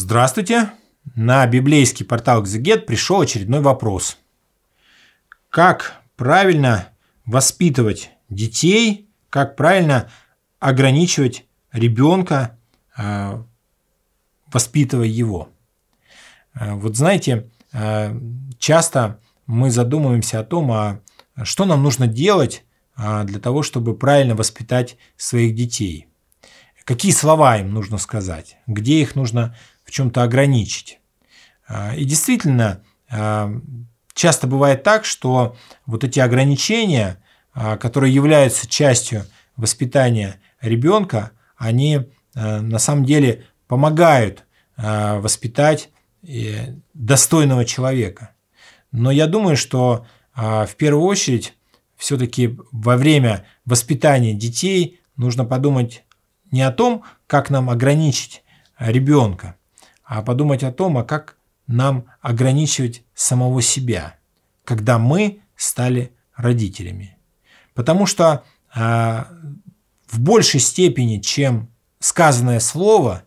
Здравствуйте! На библейский портал Exeget пришел очередной вопрос. Как правильно воспитывать детей, как правильно ограничивать ребенка, а, воспитывая его? А, вот знаете, а, часто мы задумываемся о том, а что нам нужно делать для того, чтобы правильно воспитать своих детей какие слова им нужно сказать, где их нужно в чем-то ограничить. А, и действительно, а, часто бывает так, что вот эти ограничения, а, которые являются частью воспитания ребенка, они на самом деле помогают воспитать э, достойного человека. Но я думаю, что в первую очередь все-таки во время воспитания детей нужно подумать не о том, как нам ограничить а, ребенка, а подумать о том, а как нам ограничивать самого себя, когда мы стали родителями. Потому что э, в большей степени, чем сказанное слово,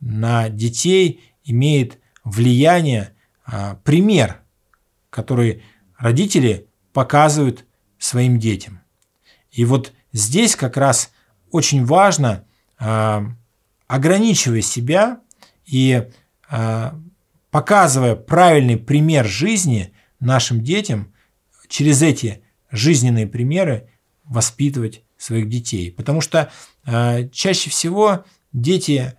на детей имеет влияние э, пример, который родители показывают своим детям. И вот здесь как раз очень важно – Э, ограничивая себя и э, показывая правильный пример жизни нашим детям, через эти жизненные примеры воспитывать своих детей. Потому что э, чаще всего дети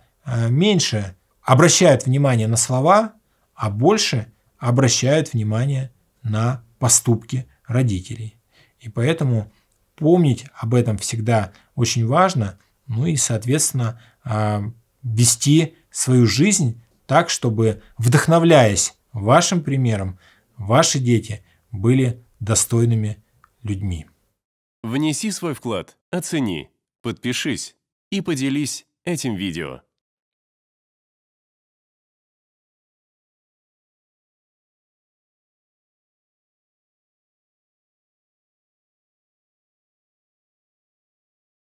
меньше обращают внимание на слова, а больше обращают внимание на поступки родителей. И поэтому помнить об этом всегда очень важно – ну и, соответственно, а, вести свою жизнь так, чтобы, вдохновляясь вашим примером, ваши дети были достойными людьми. Внеси свой вклад, оцени, подпишись и поделись этим видео.